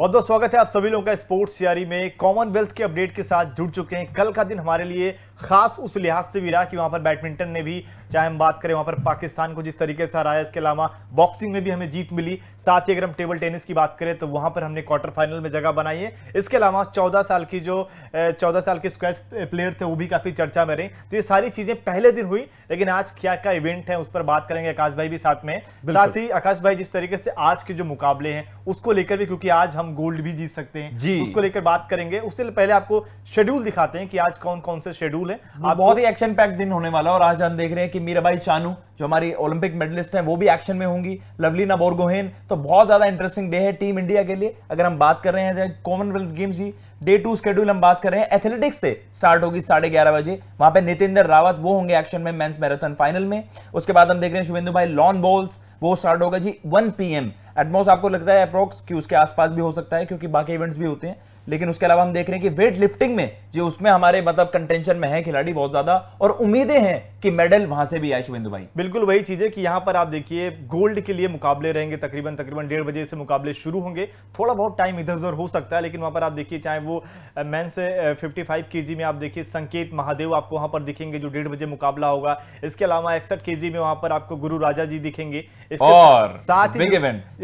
बहुत बहुत स्वागत है आप सभी लोगों का स्पोर्ट्स सियारी में कॉमनवेल्थ के अपडेट के साथ जुड़ चुके हैं कल का दिन हमारे लिए खास उस लिहाज से भी रहा कि वहां पर बैडमिंटन ने भी चाहे हम बात करें वहां पर पाकिस्तान को जिस तरीके से हराया इसके अलावा बॉक्सिंग में भी हमें जीत मिली साथ ही अगर हम टेबल टेनिस की बात करें तो वहां पर हमने क्वार्टर फाइनल में जगह बनाई है इसके अलावा चौदह साल की जो चौदह साल के स्क्वैश प्लेयर थे वो भी काफी चर्चा में रहे तो ये सारी चीजें पहले दिन हुई लेकिन आज क्या क्या इवेंट है उस पर बात करेंगे आकाश भाई भी साथ में साथ ही आकाश भाई जिस तरीके से आज के जो मुकाबले हैं उसको लेकर भी क्योंकि आज हम गोल्ड भी जीत सकते हैं जी उसको लेकर बात करेंगे उससे पहले आपको शेड्यूल दिखाते हैं कि आज कौन कौन से शेड्यूल है आप बहुत ही एक्शन पैक दिन होने वाला और आज हम देख रहे हैं कि मीराबाई चानू जो हमारी ओलंपिक मेडलिस्ट हैं वो भी एक्शन में होंगी लवलीना बोरगोहेन तो बहुत ज्यादा इंटरेस्टिंग डे है टीम इंडिया के लिए अगर हम बात कर रहे हैं कॉमनवेल्थ गेम्स ही डे टू स्केड्यूल हम बात कर रहे हैं एथलेटिक्स से स्टार्ट होगी साढ़े ग्यारह बजे वहां पे नितेंद्र रावत वो होंगे एक्शन में मेंस मैराथन फाइनल में उसके बाद हम देख रहे हैं शुभेंदु भाई लॉन बॉल्स वो स्टार्ट होगा जी 1 पीएम एटमोस आपको लगता है अप्रोक्स कि उसके आसपास भी हो सकता है क्योंकि बाकी इवेंट्स भी होते हैं लेकिन उसके अलावा हम देख रहे हैं कि वेट लिफ्टिंग में जी उसमें हमारे मतलब कंटेंशन में है खिलाड़ी बहुत ज्यादा और उम्मीदें हैं कि मेडल वहां से भी आए शुभेंदु भाई बिल्कुल वही चीज है कि यहाँ पर आप देखिए गोल्ड के लिए मुकाबले रहेंगे तकरीबन तकरीबन डेढ़ बजे से मुकाबले शुरू होंगे थोड़ा बहुत टाइम इधर उधर हो सकता है लेकिन वहां पर आप देखिए चाहे वो मैन से फिफ्टी फाइव में आप देखिए संकेत महादेव आपको वहां पर दिखेंगे जो डेढ़ बजे मुकाबला होगा इसके अलावा इकसठ के में वहां पर आपको गुरु राजा जी दिखेंगे और साथ ही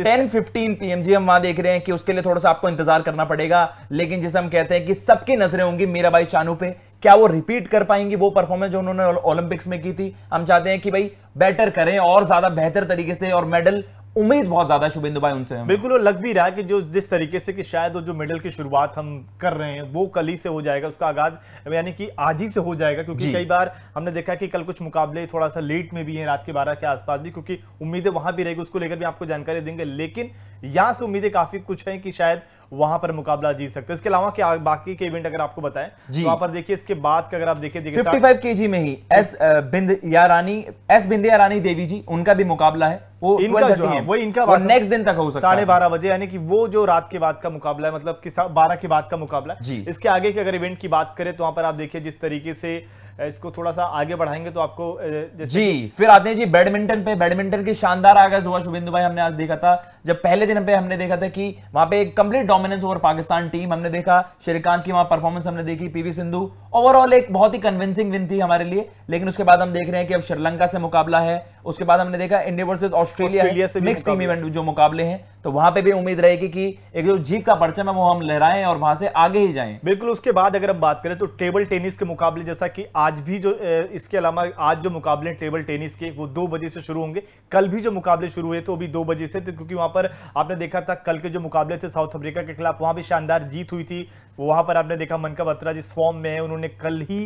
टेन फिफ्टीन हम वहां देख रहे हैं कि उसके लिए थोड़ा सा आपको इंतजार करना पड़ेगा लेकिन जैसे हम कहते हैं कि सबकी नजरें होंगी मीराबाई चानू पे क्या वो रिपीट कर पाएंगी वो परफॉर्मेंस जो उन्होंने ओलंपिक्स में की थी हम चाहते हैं कि भाई बेटर करें और ज्यादा बेहतर तरीके से और मेडल उम्मीद बहुत ज्यादा शुभेंदु भाई उनसे बिल्कुल वो लग भी रहा है कि जो जिस तरीके से कि शायद वो जो मेडल की शुरुआत हम कर रहे हैं वो कल ही से हो जाएगा उसका आगाज यानी कि आज ही से हो जाएगा क्योंकि कई बार हमने देखा कि कल कुछ मुकाबले थोड़ा सा लेट में भी हैं रात के बारह के आसपास भी क्योंकि उम्मीदें वहां भी रहेगी उसको लेकर भी आपको जानकारी देंगे लेकिन यहां से उम्मीदें काफी कुछ है कि शायद वहां पर मुकाबला जीत सकते हैं इसके अलावा क्या बाकी के इवेंट अगर आपको बताएं तो वहां पर देखिए इसके बाद का अगर आप देखिए देखिए 55 केजी में ही एस बिंद या रानी एस बिंदे या रानी देवी जी उनका भी मुकाबला है वो इनका जो है हाँ, वो इनका नेक्स्ट दिन तक हो सकता साढ़े बारह बजे यानी कि वो जो रात के बाद का मुकाबला है मतलब कि बारह के बाद का मुकाबला है इसके आगे के अगर इवेंट की बात करें तो वहां पर आप देखिए जिस तरीके से इसको थोड़ा सा आगे बढ़ाएंगे तो आपको जी फिर आते हैं जी बैडमिंटन पे बैडमिंटन की शानदार आगाज हुआ शुभेंदु भाई हमने आज देखा था जब पहले दिन पे हमने देखा था कि वहां पे एक complete dominance over Pakistan team हमने देखा श्रीकांत की वहां परफॉर्मेंस हमने देखी पीवी सिंधु ओवरऑल एक बहुत ही कन्विंसिंग विन थी हमारे लिए लेकिन उसके बाद हम देख रहे हैं कि अब श्रीलंका से मुकाबला है उसके बाद हमने देखा India versus Australia mix team event जो मुकाबले हैं तो वहां पे भी उम्मीद रहेगी कि एक जो जीत का परचम है वो हम लहराएं और वहां से आगे ही जाएं बिल्कुल उसके बाद अगर हम बात करें तो टेबल टेनिस के मुकाबले जैसा कि आज आज भी जो इसके अलावा आज जो मुकाबले टेबल टेनिस के वो दो बजे से शुरू होंगे कल भी जो मुकाबले शुरू हुए थे वो तो भी दो बजे से क्योंकि वहां पर आपने देखा था कल के जो मुकाबले थे साउथ अफ्रीका के खिलाफ वहां भी शानदार जीत हुई थी वहां पर आपने देखा मनका बत्रा जिस फॉर्म में है उन्होंने कल ही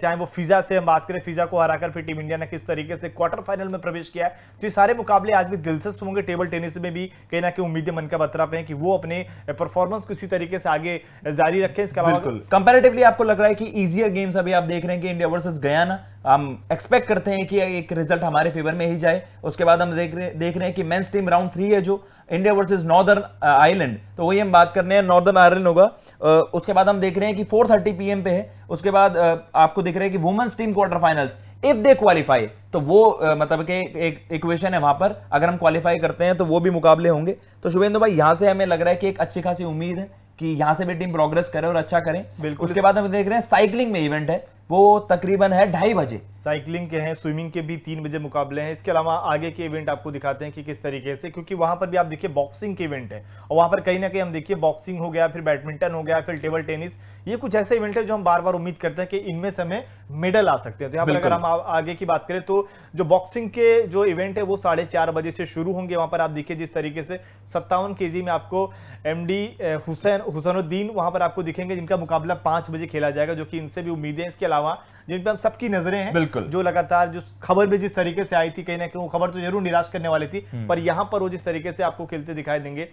चाहे वो फिजा से हम बात करें फिजा को हराकर फिर टीम इंडिया ने किस तरीके से क्वार्टर फाइनल में प्रवेश किया है तो ये सारे मुकाबले आज भी दिलचस्प होंगे टेबल टेनिस में भी कहीं ना कहीं उम्मीदें मनका बत्रा पे हैं कि वो अपने परफॉर्मेंस को इसी तरीके से आगे जारी रखें इसके अलावा कंपेरेटिवली आपको लग रहा है कि ईजियर गेम्स अभी आप देख रहे हैं कि इंडिया इंडिया वर्सेस गयाना हम एक्सपेक्ट करते हैं कि एक रिजल्ट हमारे फेवर में ही जाए उसके बाद हम देख रहे देख रहे हैं कि मेंस टीम राउंड थ्री है जो इंडिया वर्सेस नॉर्दर्न आइलैंड तो वही हम बात करने हैं नॉर्दर्न आयरलैंड होगा uh, उसके बाद हम देख रहे हैं कि 4:30 पीएम पे है उसके बाद uh, आपको दिख रहे हैं कि women's team quarter finals if they qualify तो वो uh, मतलब के एक इक्वेशन है वहां पर अगर हम क्वालिफाई करते हैं तो वो भी मुकाबले होंगे तो शुभेंदु भाई यहां से हमें लग रहा है कि एक अच्छी खासी उम्मीद है कि यहां से भी टीम प्रोग्रेस करे और अच्छा करें बिल्कुल उसके बाद हम देख रहे हैं साइकिलिंग में इवेंट है वो तकरीबन है ढाई बजे साइकिलिंग के हैं स्विमिंग के भी तीन बजे मुकाबले हैं इसके अलावा आगे के इवेंट आपको दिखाते हैं कि किस तरीके से क्योंकि वहां पर भी आप देखिए बॉक्सिंग के इवेंट है और वहां पर कहीं ना कहीं हम देखिए बॉक्सिंग हो गया फिर बैडमिंटन हो गया फिर टेबल टेनिस ये कुछ ऐसे इवेंट है जो हम बार बार उम्मीद करते हैं कि इनमें से हमें मेडल आ सकते हैं तो यहाँ पर अगर हम आगे की बात करें तो जो बॉक्सिंग के जो इवेंट है वो साढ़े चार बजे से शुरू होंगे वहां पर आप देखिए जिस तरीके से सत्तावन के में आपको एम डी हुसैन हुसैनुद्दीन वहां पर आपको दिखेंगे जिनका मुकाबला पांच बजे खेला जाएगा जो कि इनसे भी उम्मीदें इसके अलावा अलावा जिन पे हम सबकी नजरें हैं बिल्कुल जो लगातार जो खबर भी जिस तरीके से आई थी कहीं ना कहीं खबर तो जरूर निराश करने वाली थी हम्म। पर यहाँ पर वो जिस तरीके से आपको खेलते दिखाई देंगे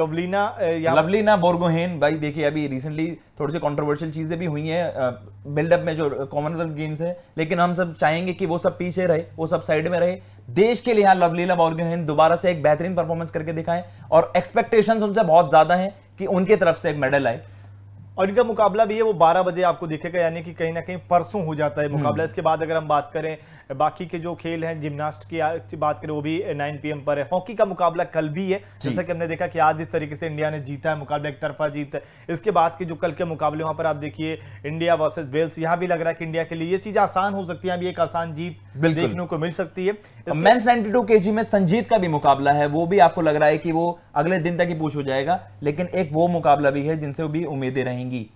लवलीना लवलीना बोर्गोहेन भाई देखिए अभी रिसेंटली थोड़ी सी कॉन्ट्रोवर्शियल चीजें भी हुई हैं बिल्डअप में जो कॉमनवेल्थ गेम्स है लेकिन हम सब चाहेंगे कि वो सब पीछे रहे वो सब साइड में रहे देश के लिए यहाँ लवलीना बोर्गोहेन दोबारा से एक बेहतरीन परफॉर्मेंस करके दिखाएं और एक्सपेक्टेशन उनसे बहुत ज्यादा है कि उनके तरफ से एक मेडल आए और इनका मुकाबला भी है वो 12 बजे आपको दिखेगा यानी कि कहीं ना कहीं परसों हो जाता है मुकाबला हम्म। इसके बाद अगर हम बात करें बाकी के जो खेल हैं जिम्नास्ट की बात करें वो भी 9 पीएम पर है हॉकी का मुकाबला कल भी है जैसा कि हमने देखा कि आज जिस तरीके से इंडिया ने जीता है मुकाबला एक तरफा जीत है इसके बाद के जो कल के मुकाबले वहां पर आप देखिए इंडिया वर्सेज वेल्स यहाँ भी लग रहा है कि इंडिया के लिए ये चीज आसान हो सकती है अभी एक आसान जीत देखने को मिल सकती है मेन्स नाइनटी में संजीत का भी मुकाबला है वो भी आपको लग रहा है कि वो अगले दिन तक ही पूछ हो जाएगा लेकिन एक वो मुकाबला भी है जिनसे भी उम्मीदें रहेंगी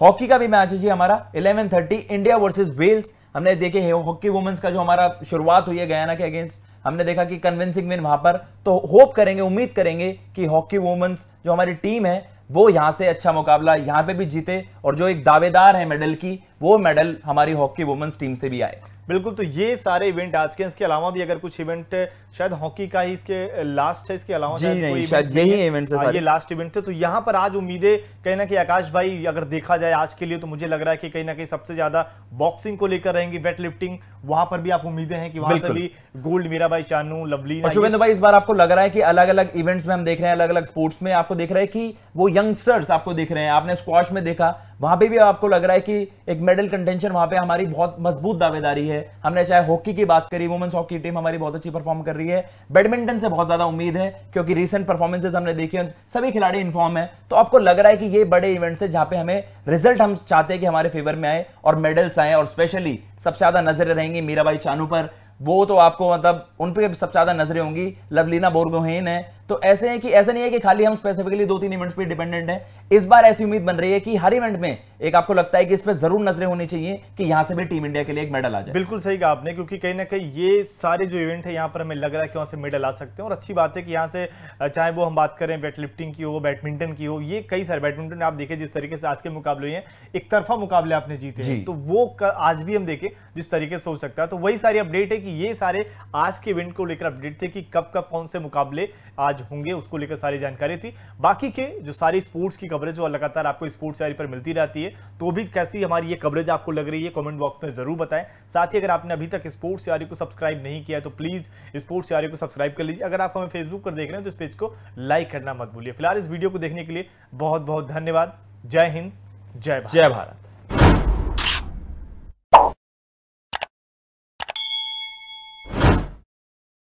हॉकी का भी मैच है जी हमारा 11:30 इंडिया वर्सेस वेल्स हमने देखे है हॉकी वुमेन्स का जो हमारा शुरुआत हुई है गयाना के अगेंस्ट हमने देखा कि कन्विंसिंग विन वहां पर तो होप करेंगे उम्मीद करेंगे कि हॉकी वुमेन्स जो हमारी टीम है वो यहां से अच्छा मुकाबला यहां पे भी जीते और जो एक दावेदार है मेडल की वो मेडल हमारी हॉकी वुमेन्स टीम से भी आए बिल्कुल तो ये सारे इवेंट आज के इसके अलावा भी अगर कुछ इवेंट शायद हॉकी का ही इसके लास्ट है इसके अलावा जी नहीं, शायद यही इवेंट है हाँ, ये लास्ट इवेंट थे तो यहाँ पर आज उम्मीदें कहीं ना कहीं आकाश भाई अगर देखा जाए आज के लिए तो मुझे लग रहा है कि कहीं ना कहीं सबसे ज्यादा बॉक्सिंग को लेकर रहेंगी वेट लिफ्टिंग वहां पर भी आप उम्मीदें हैं कि वहां से भी गोल्ड मीरा भाई चानू लवली शुभेंद्र भाई इस बार आपको लग रहा है कि अलग अलग इवेंट्स में हम देख रहे हैं अलग अलग स्पोर्ट्स में आपको देख रहा है कि वो यंगस्टर्स आपको देख रहे हैं आपने स्क्वाश में देखा वहां पे भी आपको लग रहा है कि एक मेडल कंटेंशन वहां पे हमारी बहुत मजबूत दावेदारी है हमने चाहे हॉकी की बात करी वुमेन्स हॉकी टीम हमारी बहुत अच्छी परफॉर्म कर रही है बैडमिंटन से बहुत ज्यादा उम्मीद है क्योंकि रिसेंट परफॉर्मेंसेज हमने देखी सभी खिलाड़ी इन्फॉर्म है तो आपको लग रहा है कि ये बड़े इवेंट्स है जहां पे हमें रिजल्ट हम चाहते हैं कि हमारे फेवर में आए और मेडल्स आए और स्पेशली सबसे ज्यादा नजर रहेंगी मीराबाई चानू पर वो तो आपको मतलब उन पर सबसे ज्यादा नजरें होंगी लवलीना बोरगोहेन है तो ऐसे है कि ऐसा नहीं है कि खाली हम स्पेसिफिकली दो तीन इवेंट्स पे डिपेंडेंट हैं इस बार ऐसी उम्मीद बन रही है कि हर इवेंट में एक आपको लगता है कि इस पर जरूर नजरें होनी चाहिए कि यहां से भी टीम इंडिया के लिए एक मेडल आ जाए बिल्कुल सही कहा आपने क्योंकि कहीं ना कहीं ये सारे जो इवेंट है यहां पर हमें लग रहा है कि वहां से मेडल आ सकते हैं और अच्छी बात है कि यहाँ से चाहे वो हम बात करें वेट लिफ्टिंग की हो बैडमिंटन की हो ये कई सारे बैडमिंटन आप देखे जिस तरीके से आज के मुकाबले हैं एक तरफा मुकाबले आपने जीते तो वो आज भी हम देखें जिस तरीके से हो सकता है तो वही सारी अपडेट है कि ये सारे आज के इवेंट को लेकर अपडेट थे कि कब कब कौन से मुकाबले आज होंगे उसको लेकर सारी जानकारी थी बाकी के जो सारी स्पोर्ट्स की कवरेज और लगातार आपको स्पोर्ट्स डायरी पर मिलती रहती है तो भी कैसी हमारी ये कवरेज आपको लग रही है कमेंट बॉक्स में जरूर बताएं साथ ही अगर आपने अभी तक स्पोर्ट्स डायरी को सब्सक्राइब नहीं किया तो प्लीज स्पोर्ट्स डायरी को सब्सक्राइब कर लीजिए अगर आप हमें फेसबुक पर देख रहे हैं तो इस पेज को लाइक करना मत भूलिए फिलहाल इस वीडियो को देखने के लिए बहुत बहुत धन्यवाद जय हिंद जय जय भारत